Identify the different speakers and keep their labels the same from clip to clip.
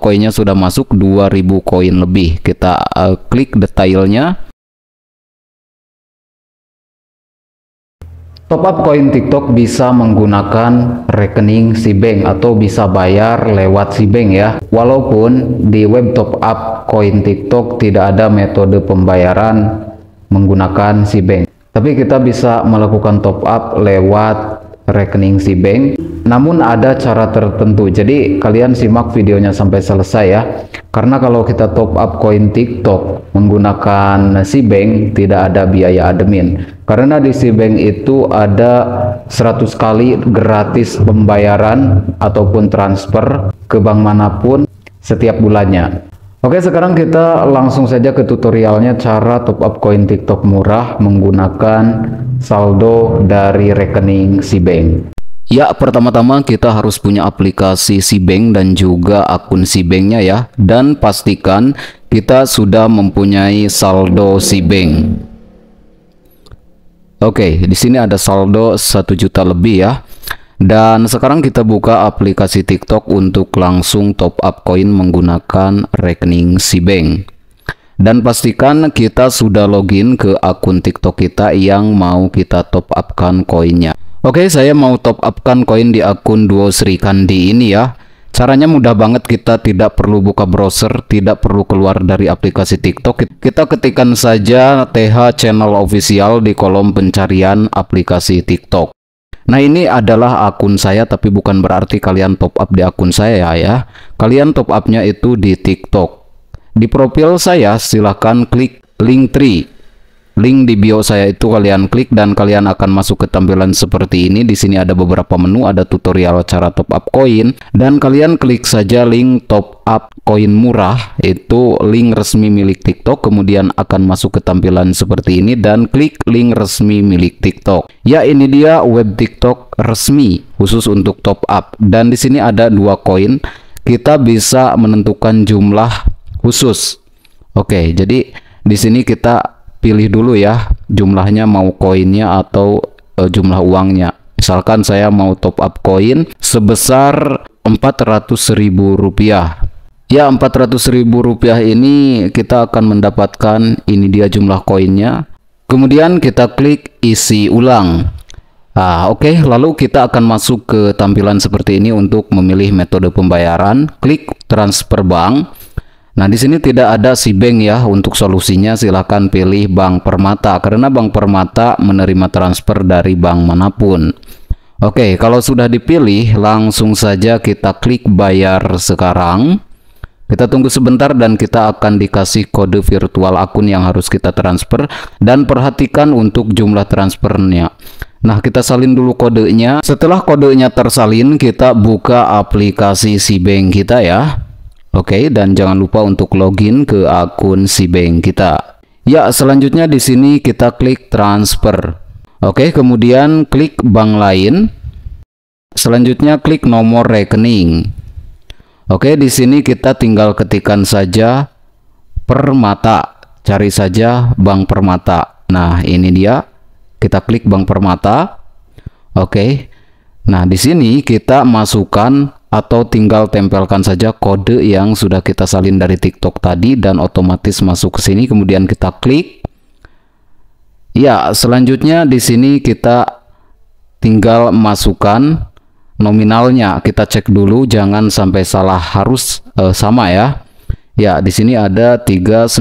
Speaker 1: koinnya sudah masuk 2000 koin lebih kita uh, klik detailnya Top up koin TikTok bisa menggunakan rekening si bank atau bisa bayar lewat si bank ya. Walaupun di web top up koin TikTok tidak ada metode pembayaran menggunakan si bank, Tapi kita bisa melakukan top up lewat rekening si bank namun ada cara tertentu jadi kalian simak videonya sampai selesai ya karena kalau kita top up koin tiktok menggunakan si bank tidak ada biaya admin karena di si bank itu ada 100 kali gratis pembayaran ataupun transfer ke bank manapun setiap bulannya Oke, sekarang kita langsung saja ke tutorialnya cara top up koin TikTok murah menggunakan saldo dari rekening Sibank. Ya, pertama-tama kita harus punya aplikasi Sibank dan juga akun Sibanknya ya. Dan pastikan kita sudah mempunyai saldo Sibank. Oke, di sini ada saldo 1 juta lebih ya. Dan sekarang kita buka aplikasi TikTok untuk langsung top up koin menggunakan rekening SiBank. Dan pastikan kita sudah login ke akun TikTok kita yang mau kita top upkan koinnya. Oke, saya mau top upkan koin di akun Duo Sri Kandi ini ya. Caranya mudah banget, kita tidak perlu buka browser, tidak perlu keluar dari aplikasi TikTok. Kita ketikkan saja TH Channel Official di kolom pencarian aplikasi TikTok. Nah ini adalah akun saya tapi bukan berarti kalian top up di akun saya ya. ya. Kalian top upnya itu di TikTok. Di profil saya silahkan klik link tree. Link di bio saya itu kalian klik dan kalian akan masuk ke tampilan seperti ini. Di sini ada beberapa menu, ada tutorial cara top up koin dan kalian klik saja link top up koin murah itu link resmi milik TikTok kemudian akan masuk ke tampilan seperti ini dan klik link resmi milik TikTok. Ya ini dia web TikTok resmi khusus untuk top up dan di sini ada dua koin. Kita bisa menentukan jumlah khusus. Oke, jadi di sini kita pilih dulu ya jumlahnya mau koinnya atau uh, jumlah uangnya misalkan saya mau top up koin sebesar 400.000 rupiah ya 400.000 rupiah ini kita akan mendapatkan ini dia jumlah koinnya kemudian kita klik isi ulang Ah, Oke, okay. lalu kita akan masuk ke tampilan seperti ini untuk memilih metode pembayaran. Klik transfer bank. Nah, di sini tidak ada si bank ya untuk solusinya silahkan pilih Bank Permata karena Bank Permata menerima transfer dari bank manapun. Oke, kalau sudah dipilih langsung saja kita klik bayar sekarang. Kita tunggu sebentar dan kita akan dikasih kode virtual akun yang harus kita transfer dan perhatikan untuk jumlah transfernya. Nah, kita salin dulu kodenya. Setelah kodenya tersalin, kita buka aplikasi si bank kita ya. Oke, okay, dan jangan lupa untuk login ke akun si bank kita. Ya, selanjutnya di sini kita klik transfer. Oke, okay, kemudian klik bank lain. Selanjutnya klik nomor rekening. Oke, okay, di sini kita tinggal ketikkan saja Permata. Cari saja Bank Permata. Nah, ini dia. Kita klik Bank Permata. Oke. Nah, di sini kita masukkan atau tinggal tempelkan saja kode yang sudah kita salin dari TikTok tadi dan otomatis masuk ke sini kemudian kita klik ya selanjutnya di sini kita tinggal masukkan nominalnya kita cek dulu jangan sampai salah harus eh, sama ya ya di sini ada 900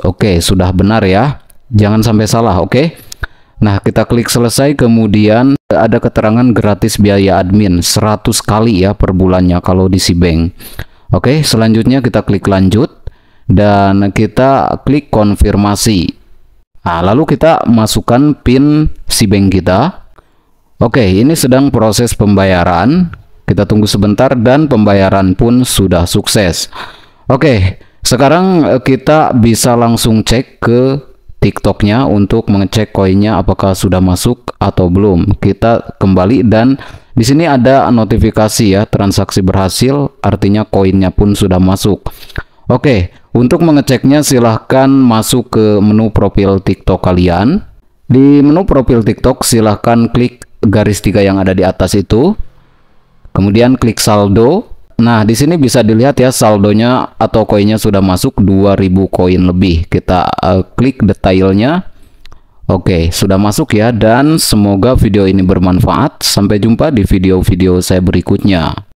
Speaker 1: oke sudah benar ya jangan sampai salah oke okay? Nah, kita klik selesai kemudian ada keterangan gratis biaya admin 100 kali ya per bulannya kalau di si bank Oke, selanjutnya kita klik lanjut dan kita klik konfirmasi. Nah, lalu kita masukkan PIN si bank kita. Oke, ini sedang proses pembayaran. Kita tunggu sebentar dan pembayaran pun sudah sukses. Oke, sekarang kita bisa langsung cek ke TikToknya untuk mengecek koinnya apakah sudah masuk atau belum. Kita kembali dan di sini ada notifikasi ya transaksi berhasil, artinya koinnya pun sudah masuk. Oke, untuk mengeceknya silahkan masuk ke menu profil TikTok kalian. Di menu profil TikTok silahkan klik garis tiga yang ada di atas itu. Kemudian klik saldo. Nah, di sini bisa dilihat ya saldonya atau koinnya sudah masuk 2000 koin lebih. Kita uh, klik detailnya. Oke, sudah masuk ya dan semoga video ini bermanfaat. Sampai jumpa di video-video saya berikutnya.